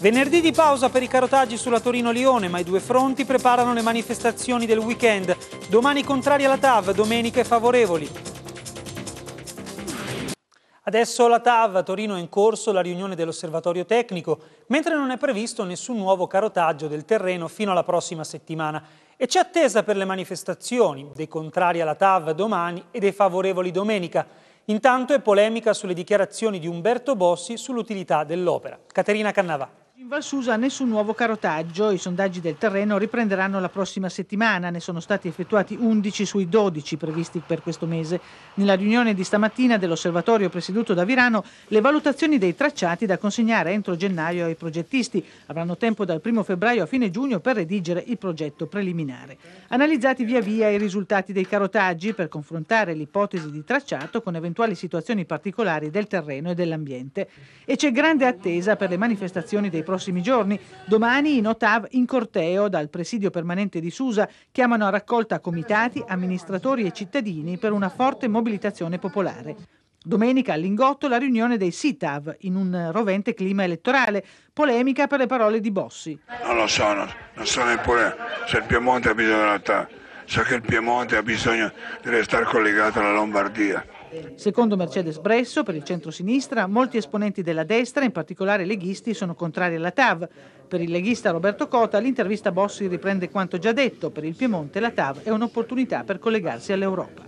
Venerdì di pausa per i carotaggi sulla Torino-Lione, ma i due fronti preparano le manifestazioni del weekend. Domani contrari alla TAV, domeniche favorevoli. Adesso la TAV a Torino è in corso la riunione dell'osservatorio tecnico, mentre non è previsto nessun nuovo carotaggio del terreno fino alla prossima settimana. E c'è attesa per le manifestazioni, dei contrari alla TAV domani e dei favorevoli domenica. Intanto è polemica sulle dichiarazioni di Umberto Bossi sull'utilità dell'opera. Caterina Cannavà. In Val Susa nessun nuovo carotaggio, i sondaggi del terreno riprenderanno la prossima settimana, ne sono stati effettuati 11 sui 12 previsti per questo mese. Nella riunione di stamattina dell'osservatorio presieduto da Virano, le valutazioni dei tracciati da consegnare entro gennaio ai progettisti avranno tempo dal 1 febbraio a fine giugno per redigere il progetto preliminare. Analizzati via via i risultati dei carotaggi per confrontare l'ipotesi di tracciato con eventuali situazioni particolari del terreno e dell'ambiente e c'è grande attesa per le manifestazioni dei prossimi giorni. Domani in Ottav in corteo dal presidio permanente di Susa chiamano a raccolta comitati, amministratori e cittadini per una forte mobilitazione popolare. Domenica all'ingotto la riunione dei SITAV in un rovente clima elettorale, polemica per le parole di Bossi. Non lo so, non, non so neppure se il Piemonte ha bisogno di realtà, so che il Piemonte ha bisogno di restare collegato alla Lombardia. Secondo Mercedes Bresso, per il centro-sinistra, molti esponenti della destra, in particolare leghisti, sono contrari alla TAV. Per il leghista Roberto Cota l'intervista Bossi riprende quanto già detto, per il Piemonte la TAV è un'opportunità per collegarsi all'Europa.